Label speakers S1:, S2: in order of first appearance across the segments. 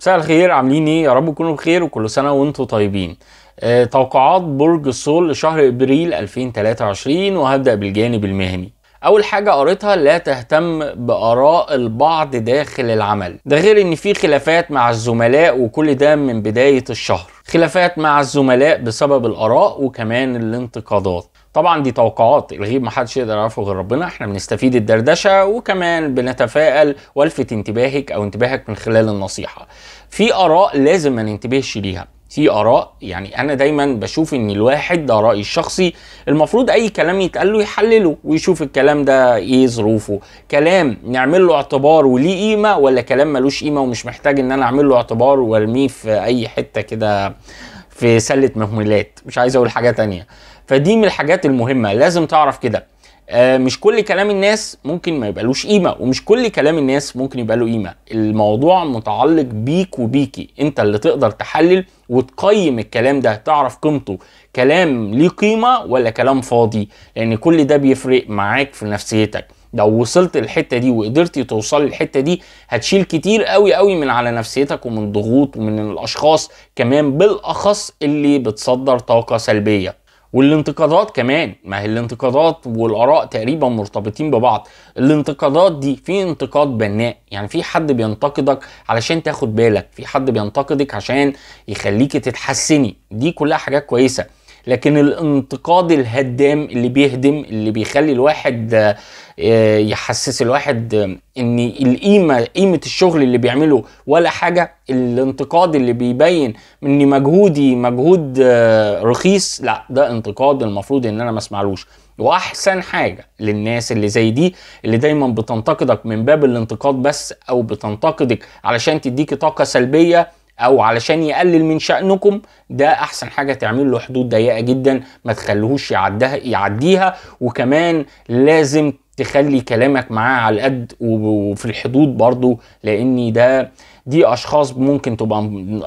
S1: مساء الخير عاملين ايه يا رب تكونوا بخير وكل سنه وانتم طيبين آه، توقعات برج الصول لشهر ابريل 2023 وهبدا بالجانب المهني اول حاجه قريتها لا تهتم باراء البعض داخل العمل ده غير ان في خلافات مع الزملاء وكل ده من بدايه الشهر خلافات مع الزملاء بسبب الاراء وكمان الانتقادات طبعا دي توقعات الغيب محدش يقدر يعرفه غير ربنا احنا بنستفيد الدردشه وكمان بنتفائل والفت انتباهك او انتباهك من خلال النصيحه في اراء لازم ما ننتبهش ليها في اراء يعني انا دايما بشوف ان الواحد ده رايي الشخصي المفروض اي كلام يتقال له يحلله ويشوف الكلام ده ايه ظروفه كلام نعمل له اعتبار وليه قيمه ولا كلام ملوش قيمه ومش محتاج ان انا اعمل له اعتبار وارميه في اي حته كده في سله مهملات مش عايز اقول حاجه تانية فدي من الحاجات المهمه لازم تعرف كده آه، مش كل كلام الناس ممكن ما يبقالوش قيمه ومش كل كلام الناس ممكن يبقى له قيمه الموضوع متعلق بيك وبيكي انت اللي تقدر تحلل وتقيم الكلام ده تعرف قيمته كلام ليه قيمه ولا كلام فاضي لان كل ده بيفرق معاك في نفسيتك لو وصلت الحته دي وقدرتي توصلي الحته دي هتشيل كتير قوي قوي من على نفسيتك ومن ضغوط ومن الاشخاص كمان بالاخص اللي بتصدر طاقه سلبيه والانتقادات كمان ما هي الانتقادات والاراء تقريبا مرتبطين ببعض الانتقادات دي في انتقاد بناء يعني في حد بينتقدك علشان تاخد بالك في حد بينتقدك عشان يخليك تتحسني دي كلها حاجات كويسه لكن الانتقاد الهدام اللي بيهدم اللي بيخلي الواحد آه، يحسس الواحد آه، ان القيمه قيمه الشغل اللي بيعمله ولا حاجه الانتقاد اللي بيبين ان مجهودي مجهود آه، رخيص لا ده انتقاد المفروض ان انا ما اسمعلوش واحسن حاجه للناس اللي زي دي اللي دايما بتنتقدك من باب الانتقاد بس او بتنتقدك علشان تديك طاقه سلبيه او علشان يقلل من شأنكم ده احسن حاجة تعمل له حدود ضيقة جدا ما تخليهوش يعدها يعديها وكمان لازم تخلي كلامك معاه على القد وفي الحدود برضو لان ده دي اشخاص ممكن تبقى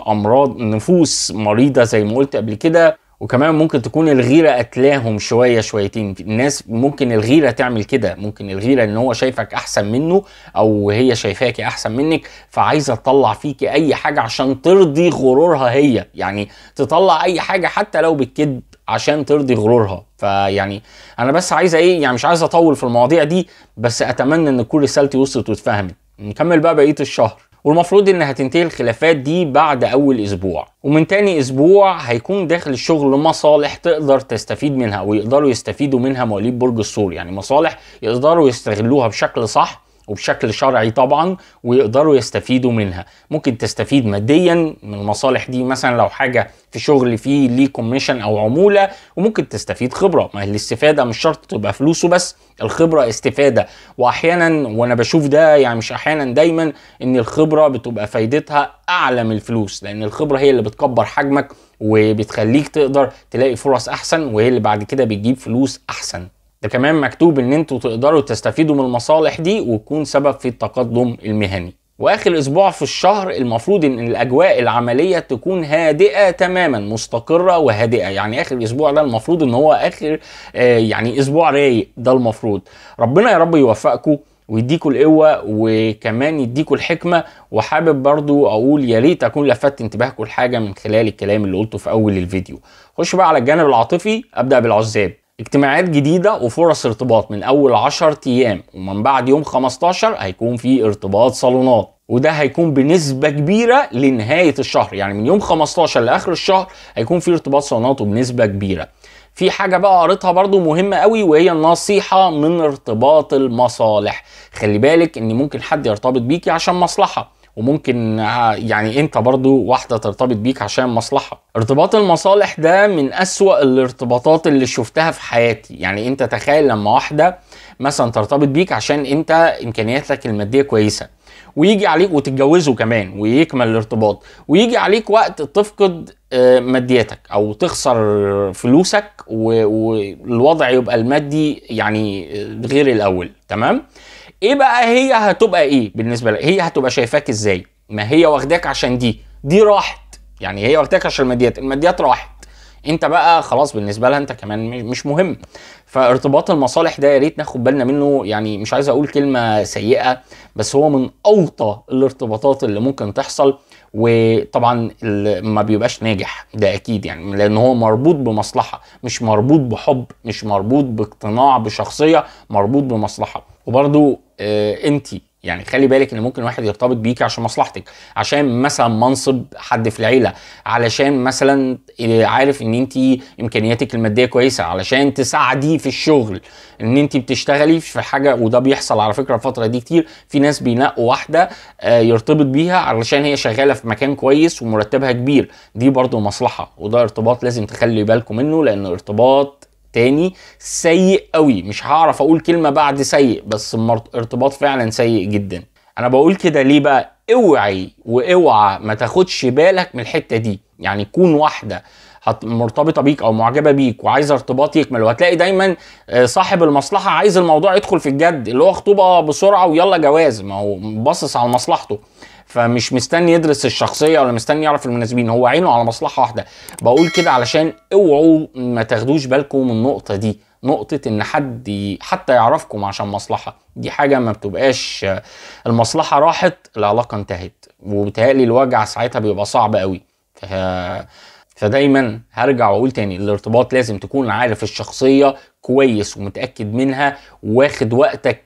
S1: امراض نفوس مريضه زي ما قلت قبل كده وكمان ممكن تكون الغيره قتلاهم شويه شويتين الناس ممكن الغيره تعمل كده ممكن الغيره ان هو شايفك احسن منه او هي شايفاكي احسن منك فعايزه تطلع فيكي اي حاجه عشان ترضي غرورها هي يعني تطلع اي حاجه حتى لو بالكذب عشان ترضي غرورها فيعني انا بس عايزه ايه يعني مش عايز اطول في المواضيع دي بس اتمنى ان كل رسالتي وصلت واتفهمت نكمل بقى بقيه الشهر والمفروض انها تنتهي الخلافات دي بعد اول اسبوع ومن تاني اسبوع هيكون داخل الشغل مصالح تقدر تستفيد منها ويقدروا يستفيدوا منها مواليد برج الصور يعني مصالح يقدروا يستغلوها بشكل صح وبشكل شرعي طبعا ويقدروا يستفيدوا منها ممكن تستفيد ماديا من المصالح دي مثلا لو حاجه في شغل فيه ليه كوميشن او عموله وممكن تستفيد خبره ما الاستفاده مش شرط تبقى فلوسه بس الخبره استفاده واحيانا وانا بشوف ده يعني مش احيانا دايما ان الخبره بتبقى فايدتها اعلى من الفلوس لان الخبره هي اللي بتكبر حجمك وبتخليك تقدر تلاقي فرص احسن وهي اللي بعد كده بتجيب فلوس احسن ده كمان مكتوب ان انتوا تقدروا تستفيدوا من المصالح دي وتكون سبب في التقدم المهني واخر اسبوع في الشهر المفروض ان الاجواء العمليه تكون هادئه تماما مستقره وهادئه يعني اخر اسبوع ده المفروض ان هو اخر آه يعني اسبوع رايق ده المفروض ربنا يا رب يوفقكم ويديكوا القوة وكمان يديكوا الحكمة وحابب برضو أقول يا ريت أكون لفت انتباهكم لحاجة من خلال الكلام اللي قلته في أول الفيديو خش بقى على الجانب العاطفي أبدأ بالعزاب اجتماعات جديدة وفرص ارتباط من أول 10 أيام ومن بعد يوم 15 هيكون في ارتباط صالونات وده هيكون بنسبة كبيرة لنهاية الشهر يعني من يوم 15 لآخر الشهر هيكون في ارتباط صالونات وبنسبة كبيرة في حاجه بقى قريتها برضو مهمه قوي وهي النصيحه من ارتباط المصالح خلي بالك ان ممكن حد يرتبط بيكي عشان مصلحه وممكن يعني انت برضو واحدة ترتبط بيك عشان مصلحة ارتباط المصالح ده من اسوأ الارتباطات اللي شفتها في حياتي يعني انت تخيل لما واحدة مثلا ترتبط بيك عشان انت امكانياتك المادية كويسة ويجي عليك وتتجوزه كمان ويكمل الارتباط ويجي عليك وقت تفقد آه، مادياتك او تخسر فلوسك والوضع يبقى المادي يعني آه، غير الاول تمام ايه بقى هي هتبقى ايه بالنسبه لك هي هتبقى شايفاك ازاي ما هي واخداك عشان دي دي راحت يعني هي واخداك عشان الماديات الماديات راحت انت بقى خلاص بالنسبه لها انت كمان مش مهم فارتباط المصالح ده يا ريت ناخد بالنا منه يعني مش عايز اقول كلمه سيئه بس هو من اوطى الارتباطات اللي ممكن تحصل وطبعا ما بيبقاش ناجح ده اكيد يعني لان هو مربوط بمصلحه مش مربوط بحب مش مربوط باقتناع بشخصيه مربوط بمصلحه وبرده آه، انت يعني خلي بالك ان ممكن واحد يرتبط بيك عشان مصلحتك عشان مثلا منصب حد في العيله علشان مثلا آه، عارف ان انت امكانياتك الماديه كويسه علشان تساعدي في الشغل ان انت بتشتغلي في حاجه وده بيحصل على فكره الفتره دي كتير في ناس بينقوا واحده آه، يرتبط بيها علشان هي شغاله في مكان كويس ومرتبها كبير دي برضو مصلحه وده ارتباط لازم تخلي بالكم منه لان ارتباط تاني سيء قوي مش هعرف اقول كلمه بعد سيء بس ارتباط فعلا سيء جدا انا بقول كده ليه بقى اوعي واوعى ما تاخدش بالك من الحته دي يعني كون واحده مرتبطه بيك او معجبه بيك وعايزه ارتباط يكمل وهتلاقي دايما آه، صاحب المصلحه عايز الموضوع يدخل في الجد اللي هو خطوبه بسرعه ويلا جواز ما هو باصص على مصلحته فمش مستني يدرس الشخصيه ولا مستني يعرف المناسبين هو عينه على مصلحه واحده بقول كده علشان اوعوا ما تاخدوش بالكم من النقطه دي نقطة إن حد حتى يعرفكم عشان مصلحة دي حاجة ما بتبقاش المصلحة راحت العلاقة انتهت وبتهيألي الوجع ساعتها بيبقى صعب قوي ف... فدايما هرجع واقول تاني الارتباط لازم تكون عارف الشخصية كويس ومتأكد منها واخد وقتك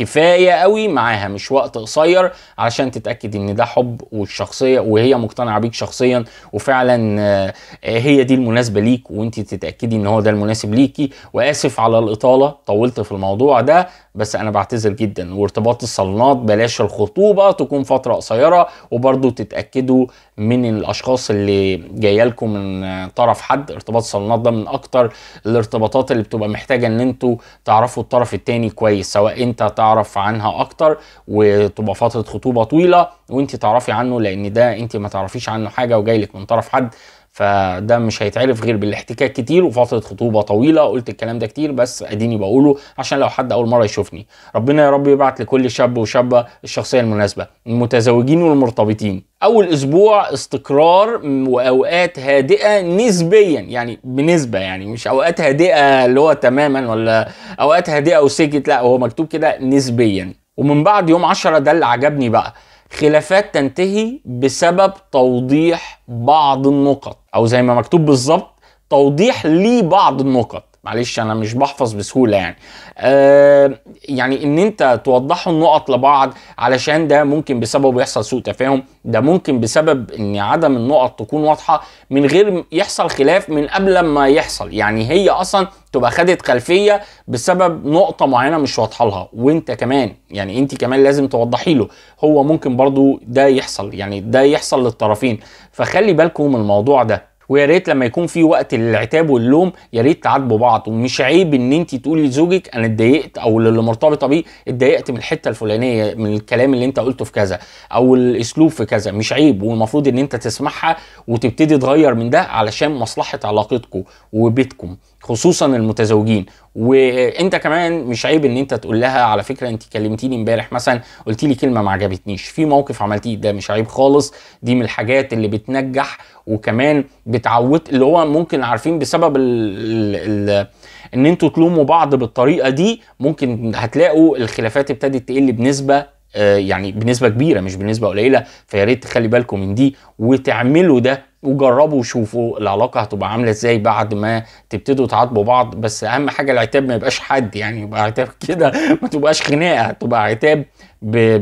S1: كفايه قوي معاها مش وقت قصير علشان تتاكد ان ده حب والشخصيه وهي مقتنعه بيك شخصيا وفعلا آه، هي دي المناسبه ليك وانت تتاكدي ان هو ده المناسب ليكي واسف على الاطاله طولت في الموضوع ده بس انا بعتذر جدا وارتباط الصالونات بلاش الخطوبه تكون فتره قصيره وبرضو تتاكدوا من الاشخاص اللي جايه لكم من طرف حد ارتباط الصالونات ده من اكتر الارتباطات اللي بتبقى محتاجه ان انتوا تعرفوا الطرف التاني كويس سواء انت تعرف اعرف عنها اكتر وتبقى فتره خطوبه طويله وانت تعرفي عنه لان ده انت ما تعرفيش عنه حاجه وجاي لك من طرف حد فده مش هيتعرف غير بالاحتكاك كتير وفتره خطوبه طويله قلت الكلام ده كتير بس اديني بقوله عشان لو حد اول مره يشوفني ربنا يا رب يبعت لكل شاب وشابه الشخصيه المناسبه المتزوجين والمرتبطين اول اسبوع استقرار واوقات هادئه نسبيا يعني بنسبه يعني مش اوقات هادئه اللي هو تماما ولا اوقات هادئه وسكت لا هو مكتوب كده نسبيا ومن بعد يوم 10 ده اللي عجبني بقى خلافات تنتهي بسبب توضيح بعض النقط او زي ما مكتوب بالظبط توضيح لبعض النقط معلش انا مش بحفظ بسهوله يعني آه يعني ان انت توضحوا النقط لبعض علشان ده ممكن بسببه يحصل سوء تفاهم ده ممكن بسبب ان عدم النقط تكون واضحه من غير يحصل خلاف من قبل ما يحصل يعني هي اصلا تبقى خدت خلفيه بسبب نقطه معينه مش واضحه لها وانت كمان يعني انت كمان لازم توضحي له هو ممكن برضو ده يحصل يعني ده يحصل للطرفين فخلي بالكم من الموضوع ده ويا ريت لما يكون في وقت للعتاب واللوم يا ريت تعاتبوا بعض ومش عيب ان انت تقولي لزوجك انا اتضايقت او للي مرتبطه بيه اتضايقت من الحته الفلانيه من الكلام اللي انت قلته في كذا او الاسلوب في كذا مش عيب والمفروض ان انت تسمعها وتبتدي تغير من ده علشان مصلحه علاقتكم وبيتكم خصوصا المتزوجين وانت كمان مش عيب ان انت تقول لها على فكره انت كلمتيني امبارح مثلا قلت لي كلمه ما عجبتنيش في موقف عملتيه ده مش عيب خالص دي من الحاجات اللي بتنجح وكمان بتعود اللي هو ممكن عارفين بسبب الـ الـ ان انتوا تلوموا بعض بالطريقه دي ممكن هتلاقوا الخلافات ابتدت تقل بنسبه آه، يعني بنسبه كبيره مش بنسبه قليله فيا ريت تخلي بالكم من دي وتعملوا ده وجربوا وشوفوا العلاقه هتبقى عامله ازاي بعد ما تبتدوا تعاتبوا بعض بس اهم حاجه العتاب ما يبقاش حد يعني يبقى عتاب كده ما تبقاش خناقه تبقى عتاب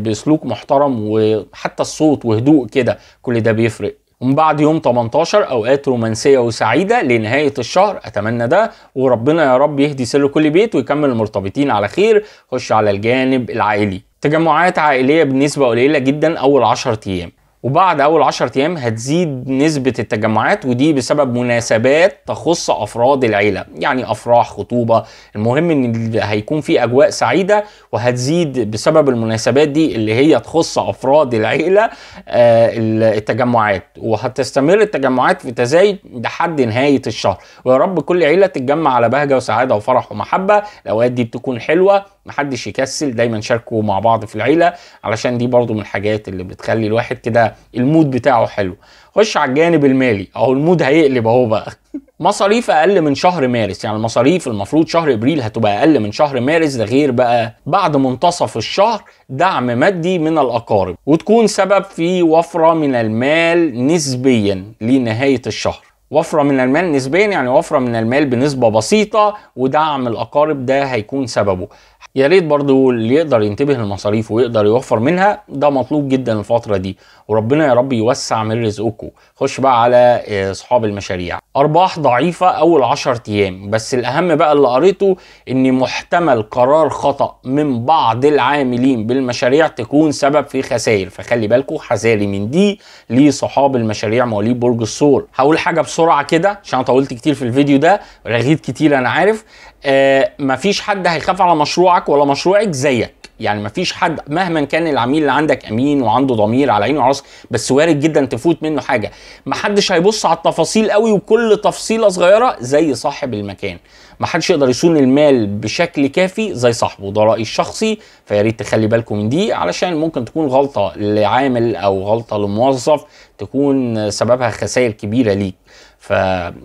S1: بسلوك محترم وحتى الصوت وهدوء كده كل ده بيفرق ومن بعد يوم 18 اوقات رومانسيه وسعيده لنهايه الشهر اتمنى ده وربنا يا رب يهدي سر كل بيت ويكمل المرتبطين على خير خش على الجانب العائلي تجمعات عائليه بنسبه قليله جدا اول 10 ايام وبعد اول 10 ايام هتزيد نسبه التجمعات ودي بسبب مناسبات تخص افراد العيله يعني افراح خطوبه المهم ان هيكون في اجواء سعيده وهتزيد بسبب المناسبات دي اللي هي تخص افراد العيله آه، التجمعات وهتستمر التجمعات في تزايد لحد نهايه الشهر ويا رب كل عيله تتجمع على بهجه وسعاده وفرح ومحبه الاوقات دي بتكون حلوه محدش يكسل دايما شاركوا مع بعض في العيله علشان دي برضو من الحاجات اللي بتخلي الواحد كده المود بتاعه حلو خش على الجانب المالي اهو المود هيقلب اهو بقى مصاريف اقل من شهر مارس يعني المصاريف المفروض شهر ابريل هتبقى اقل من شهر مارس ده غير بقى بعد منتصف الشهر دعم مادي من الاقارب وتكون سبب في وفره من المال نسبيا لنهايه الشهر وفره من المال نسبيا يعني وفره من المال بنسبه بسيطه ودعم الاقارب ده هيكون سببه يا ريت برضه اللي يقدر ينتبه للمصاريف ويقدر يوفر منها ده مطلوب جدا الفتره دي وربنا يا رب يوسع من رزقكم خش بقى على آه، اصحاب المشاريع ارباح ضعيفه اول 10 ايام بس الاهم بقى اللي قريته ان محتمل قرار خطا من بعض العاملين بالمشاريع تكون سبب في خسائر فخلي بالكم حذاري من دي لصحاب المشاريع مواليد برج الثور هقول حاجه بسرعه كده عشان طولت كتير في الفيديو ده رغيت كتير انا عارف آه مفيش حد هيخاف على مشروعك ولا مشروعك زيك يعني مفيش حد مهما كان العميل اللي عندك امين وعنده ضمير على عيني وعراسه بس وارد جدا تفوت منه حاجه محدش هيبص على التفاصيل قوي وكل تفصيله صغيره زي صاحب المكان محدش يقدر يصون المال بشكل كافي زي صاحبه ده رايي الشخصي فيا ريت تخلي بالكم من دي علشان ممكن تكون غلطه لعامل او غلطه لموظف تكون سببها خسائر كبيره ليك ف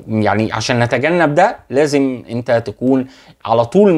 S1: يعني عشان نتجنب ده لازم انت تكون على طول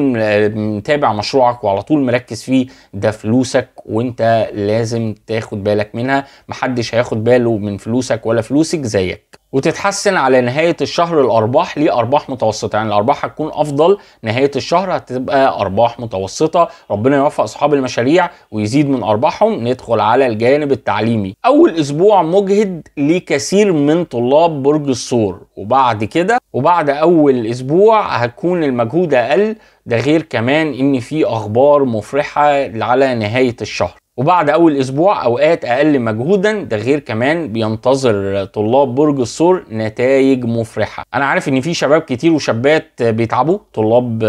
S1: متابع مشروعك وعلى طول مركز فيه ده فلوسك وانت لازم تاخد بالك منها محدش هياخد باله من فلوسك ولا فلوسك زيك وتتحسن على نهايه الشهر الارباح لارباح متوسطه يعني الارباح هتكون افضل نهايه الشهر هتبقى ارباح متوسطه ربنا يوفق اصحاب المشاريع ويزيد من ارباحهم ندخل على الجانب التعليمي اول اسبوع مجهد لكثير من طلاب برج الصور وبعد كده وبعد اول اسبوع هتكون المجهود اقل ده غير كمان ان في اخبار مفرحه على نهايه الشهر وبعد أول أسبوع أوقات أقل مجهودا ده غير كمان بينتظر طلاب برج الثور نتائج مفرحة أنا عارف إن في شباب كتير وشابات بيتعبوا طلاب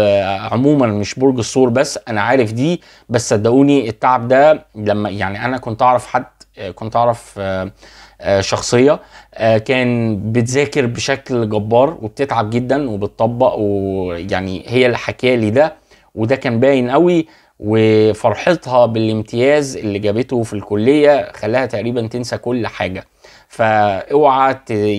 S1: عموما مش برج الثور بس أنا عارف دي بس صدقوني التعب ده لما يعني أنا كنت أعرف حد كنت أعرف آه، شخصيه آه، كان بتذاكر بشكل جبار وبتتعب جدا وبتطبق ويعني هي اللي حكالي ده وده كان باين قوي وفرحتها بالامتياز اللي جابته في الكليه خلاها تقريبا تنسى كل حاجه فاوعى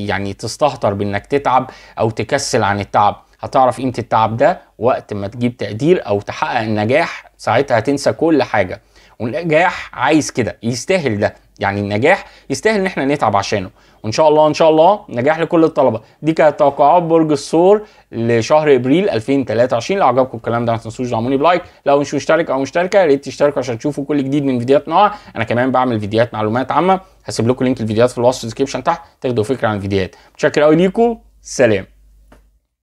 S1: يعني تستهتر بانك تتعب او تكسل عن التعب هتعرف قيمه التعب ده وقت ما تجيب تقدير او تحقق النجاح ساعتها هتنسى كل حاجه والنجاح عايز كده يستاهل ده يعني النجاح يستاهل ان احنا نتعب عشانه وان شاء الله ان شاء الله نجاح لكل الطلبه دي كانت توقعات برج الثور لشهر ابريل 2023 لو عجبكم الكلام ده ما تنسوش دعموني بلايك لو مش مشترك او مشتركه يا ريت تشتركوا عشان تشوفوا كل جديد من فيديوهات نوع انا كمان بعمل فيديوهات معلومات عامه هسيب لكم لينك الفيديوهات في الوصف الديسكربشن تحت تاخدوا فكره عن الفيديوهات متشكر قوي ليكم سلام